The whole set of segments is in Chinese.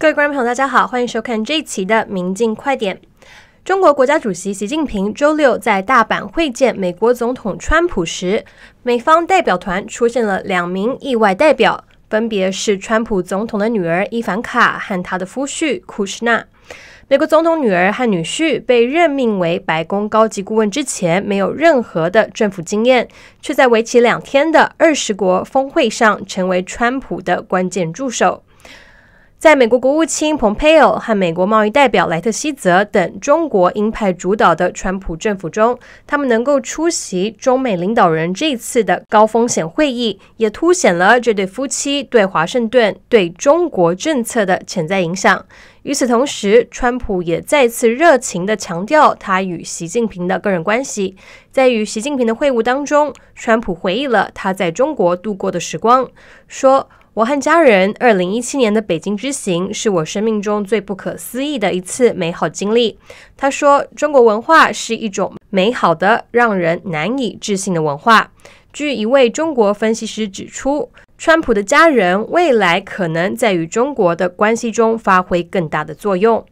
各位观众朋友，大家好，欢迎收看这一期的《明镜快点》。中国国家主席习近平周六在大阪会见美国总统川普时，美方代表团出现了两名意外代表，分别是川普总统的女儿伊凡卡和她的夫婿库什纳。美国总统女儿和女婿被任命为白宫高级顾问之前，没有任何的政府经验，却在为期两天的二十国峰会上成为川普的关键助手。在美国国务卿蓬佩奥和美国贸易代表莱特希泽等中国鹰派主导的川普政府中，他们能够出席中美领导人这次的高风险会议，也凸显了这对夫妻对华盛顿对中国政策的潜在影响。与此同时，川普也再次热情地强调他与习近平的个人关系。在与习近平的会晤当中，川普回忆了他在中国度过的时光，说。我和家人二零一七年的北京之行是我生命中最不可思议的一次美好经历。他说，中国文化是一种美好的、让人难以置信的文化。据一位中国分析师指出，川普的家人未来可能在与中国的关系中发挥更大的作用。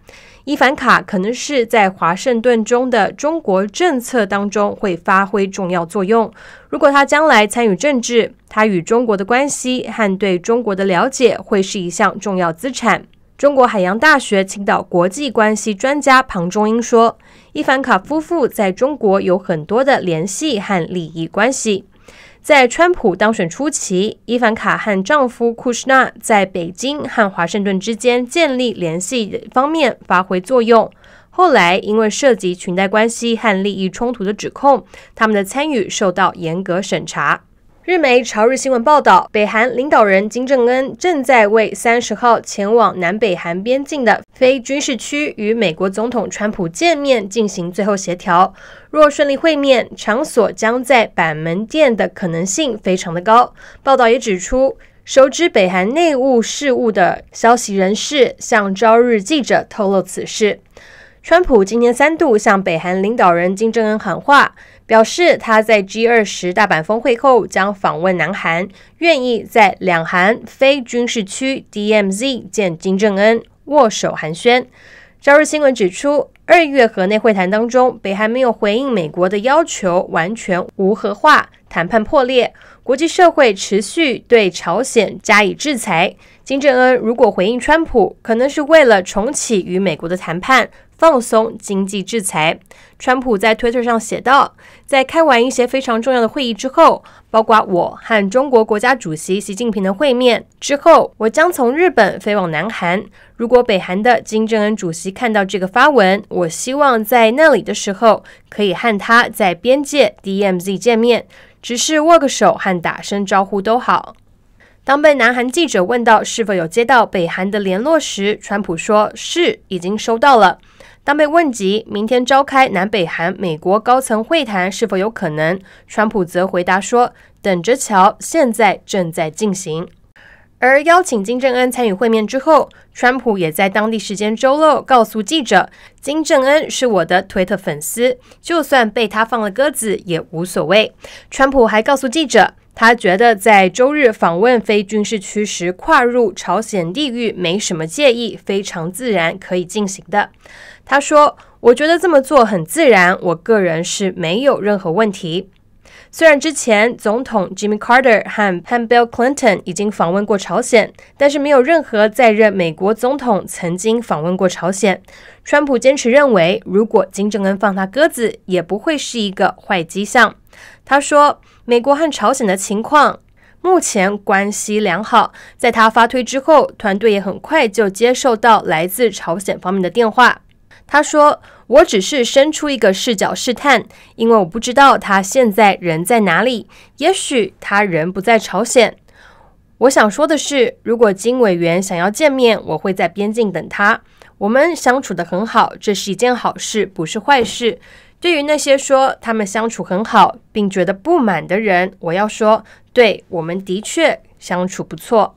伊凡卡可能是在华盛顿中的中国政策当中会发挥重要作用。如果他将来参与政治，他与中国的关系和对中国的了解会是一项重要资产。中国海洋大学青岛国际关系专家庞中英说：“伊凡卡夫妇在中国有很多的联系和利益关系。”在川普当选初期，伊凡卡和丈夫库什纳在北京和华盛顿之间建立联系方面发挥作用。后来，因为涉及裙带关系和利益冲突的指控，他们的参与受到严格审查。日媒《朝日新闻》报道，北韩领导人金正恩正在为三十号前往南北韩边境的非军事区与美国总统川普见面进行最后协调。若顺利会面，场所将在板门店的可能性非常的高。报道也指出，熟知北韩内务事务的消息人士向《朝日》记者透露此事。川普今年三度向北韩领导人金正恩喊话。表示他在 G 二十大阪峰会后将访问南韩，愿意在两韩非军事区 DMZ 见金正恩握手寒暄。朝日新闻指出，二月河内会谈当中，北韩没有回应美国的要求，完全无核化谈判破裂，国际社会持续对朝鲜加以制裁。金正恩如果回应川普，可能是为了重启与美国的谈判。放松经济制裁。川普在推特上写道：“在开完一些非常重要的会议之后，包括我和中国国家主席习近平的会面之后，我将从日本飞往南韩。如果北韩的金正恩主席看到这个发文，我希望在那里的时候可以和他在边界 DMZ 见面，只是握个手和打声招呼都好。”当被南韩记者问到是否有接到北韩的联络时，川普说：“是，已经收到了。”当被问及明天召开南北韩美国高层会谈是否有可能，川普则回答说：“等着瞧，现在正在进行。”而邀请金正恩参与会面之后，川普也在当地时间周六告诉记者：“金正恩是我的推特粉丝，就算被他放了鸽子也无所谓。”川普还告诉记者，他觉得在周日访问非军事区时跨入朝鲜地域没什么介意，非常自然可以进行的。他说：“我觉得这么做很自然，我个人是没有任何问题。虽然之前总统 Jimmy Carter 和 p a m e l l Clinton 已经访问过朝鲜，但是没有任何在任美国总统曾经访问过朝鲜。川普坚持认为，如果金正恩放他鸽子，也不会是一个坏迹象。”他说：“美国和朝鲜的情况目前关系良好。”在他发推之后，团队也很快就接受到来自朝鲜方面的电话。他说：“我只是伸出一个视角试探，因为我不知道他现在人在哪里。也许他人不在朝鲜。我想说的是，如果金委员想要见面，我会在边境等他。我们相处的很好，这是一件好事，不是坏事。对于那些说他们相处很好并觉得不满的人，我要说：对我们的确相处不错。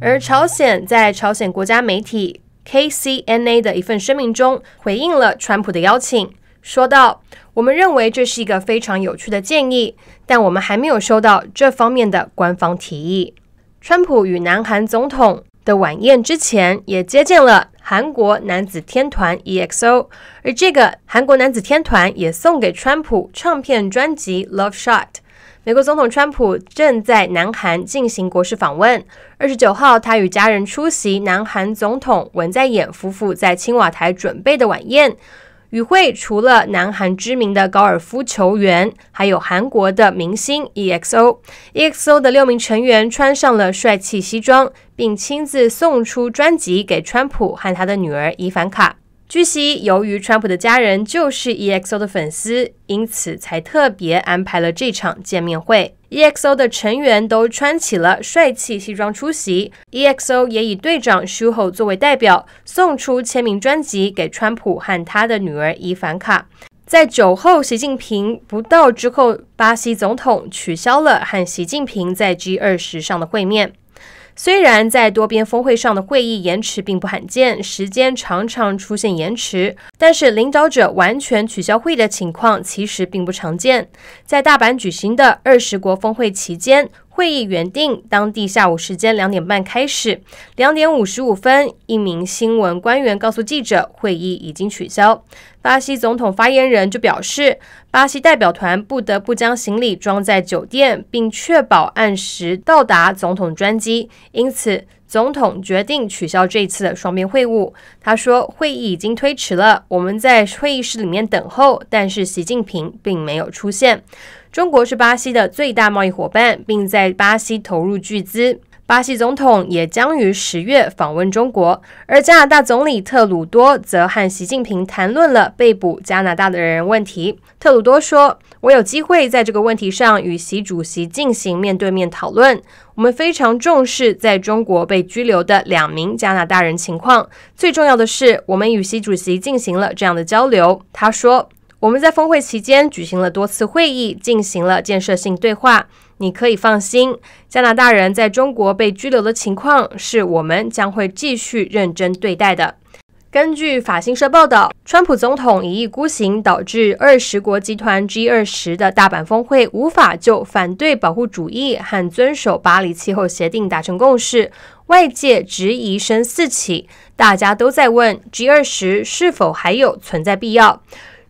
而朝鲜在朝鲜国家媒体。” K C N A 的一份声明中回应了川普的邀请，说道：“我们认为这是一个非常有趣的建议，但我们还没有收到这方面的官方提议。”川普与南韩总统的晚宴之前，也接见了韩国男子天团 EXO，而这个韩国男子天团也送给川普唱片专辑《Love Shot》。美国总统川普正在南韩进行国事访问。二十九号，他与家人出席南韩总统文在寅夫妇在青瓦台准备的晚宴。与会除了南韩知名的高尔夫球员，还有韩国的明星 EXO。EXO 的六名成员穿上了帅气西装，并亲自送出专辑给川普和他的女儿伊凡卡。据悉，由于川普的家人就是 EXO 的粉丝，因此才特别安排了这场见面会。EXO 的成员都穿起了帅气西装出席。EXO 也以队长 s h u h 作为代表，送出签名专辑给川普和他的女儿伊凡卡。在酒后，习近平不到之后，巴西总统取消了和习近平在 G20 上的会面。虽然在多边峰会上的会议延迟并不罕见，时间常常出现延迟，但是领导者完全取消会议的情况其实并不常见。在大阪举行的二十国峰会期间。会议原定当地下午时间两点半开始，两点五十五分，一名新闻官员告诉记者，会议已经取消。巴西总统发言人就表示，巴西代表团不得不将行李装在酒店，并确保按时到达总统专机，因此总统决定取消这次的双边会晤。他说，会议已经推迟了，我们在会议室里面等候，但是习近平并没有出现。中国是巴西的最大贸易伙伴，并在巴西投入巨资。巴西总统也将于十月访问中国，而加拿大总理特鲁多则和习近平谈论了被捕加拿大的人问题。特鲁多说：“我有机会在这个问题上与习主席进行面对面讨论。我们非常重视在中国被拘留的两名加拿大人情况。最重要的是，我们与习主席进行了这样的交流。”他说。我们在峰会期间举行了多次会议，进行了建设性对话。你可以放心，加拿大人在中国被拘留的情况是我们将会继续认真对待的。根据法新社报道，川普总统一意孤行，导致二十国集团 G 二十的大阪峰会无法就反对保护主义和遵守巴黎气候协定达成共识，外界质疑声四起，大家都在问 G 二十是否还有存在必要。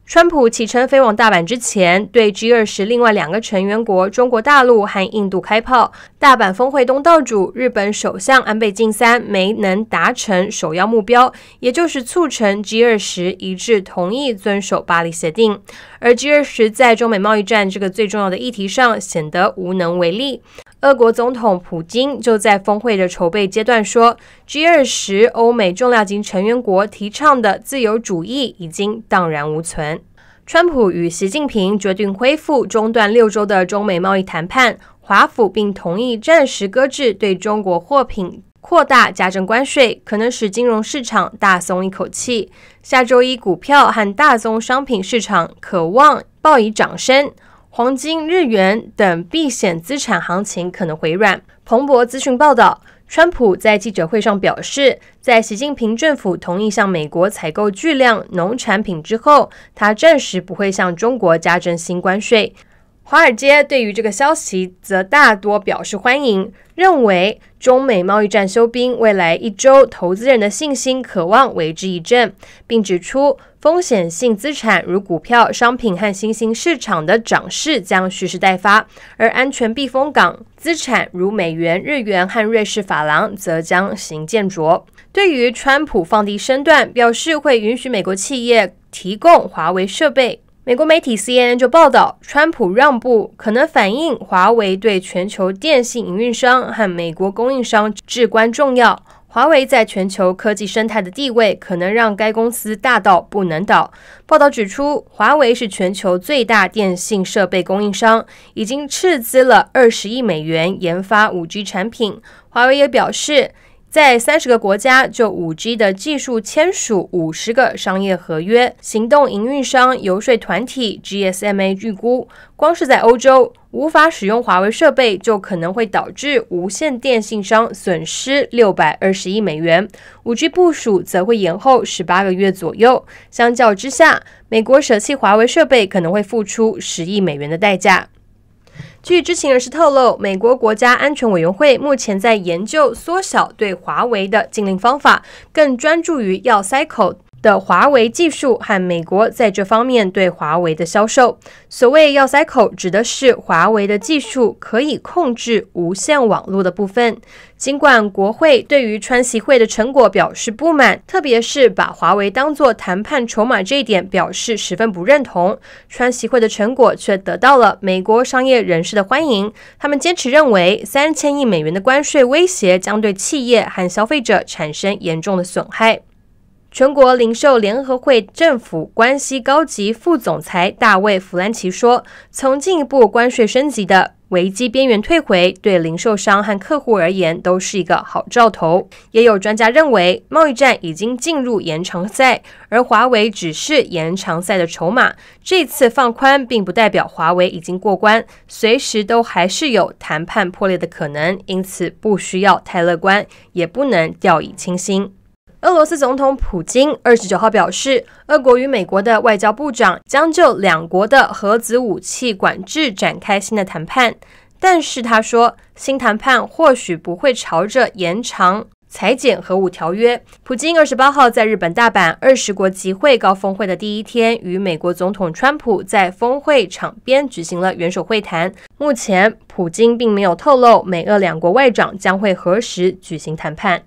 川普启程飞往大阪之前，对 G20 另外两个成员国中国大陆和印度开炮。大阪峰会东道主日本首相安倍晋三没能达成首要目标，也就是促成 G20 一致同意遵守巴黎协定。而 G20 在中美贸易战这个最重要的议题上，显得无能为力。俄国总统普京就在峰会的筹备阶段说：“G20 欧美重量级成员国提倡的自由主义已经荡然无存。”川普与习近平决定恢复中断六周的中美贸易谈判，华府并同意暂时搁置对中国货品扩大加征关税，可能使金融市场大松一口气。下周一，股票和大宗商品市场可望报以掌声。黄金、日元等避险资产行情可能回软。彭博资讯报道，川普在记者会上表示，在习近平政府同意向美国采购巨量农产品之后，他暂时不会向中国加征新关税。华尔街对于这个消息则大多表示欢迎，认为中美贸易战休兵，未来一周投资人的信心渴望为之一振，并指出。风险性资产如股票、商品和新兴市场的涨势将蓄势待发，而安全避风港资产如美元、日元和瑞士法郎则将行见绌。对于川普放低身段，表示会允许美国企业提供华为设备，美国媒体 CNN 就报道，川普让步可能反映华为对全球电信营运商和美国供应商至关重要。华为在全球科技生态的地位，可能让该公司大到不能倒。报道指出，华为是全球最大电信设备供应商，已经斥资了二十亿美元研发五 G 产品。华为也表示。在三十个国家就 5G 的技术签署五十个商业合约，行动营运商游说团体 GSMA 预估，光是在欧洲无法使用华为设备就可能会导致无线电信商损失六百二十亿美元。5G 部署则会延后十八个月左右。相较之下，美国舍弃华为设备可能会付出十亿美元的代价。据知情人士透露，美国国家安全委员会目前在研究缩小对华为的禁令方法，更专注于要塞口。的华为技术和美国在这方面对华为的销售，所谓要塞口指的是华为的技术可以控制无线网络的部分。尽管国会对于川习会的成果表示不满，特别是把华为当作谈判筹码这一点表示十分不认同，川习会的成果却得到了美国商业人士的欢迎。他们坚持认为，三千亿美元的关税威胁将对企业和消费者产生严重的损害。全国零售联合会政府关系高级副总裁大卫弗兰奇说：“从进一步关税升级的危机边缘退回，对零售商和客户而言都是一个好兆头。”也有专家认为，贸易战已经进入延长赛，而华为只是延长赛的筹码。这次放宽并不代表华为已经过关，随时都还是有谈判破裂的可能，因此不需要太乐观，也不能掉以轻心。俄罗斯总统普京二十九号表示，俄国与美国的外交部长将就两国的核子武器管制展开新的谈判。但是他说，新谈判或许不会朝着延长裁减核武条约。普京二十八号在日本大阪二十国集会高峰会的第一天，与美国总统川普在峰会场边举行了元首会谈。目前，普京并没有透露美俄两国外长将会何时举行谈判。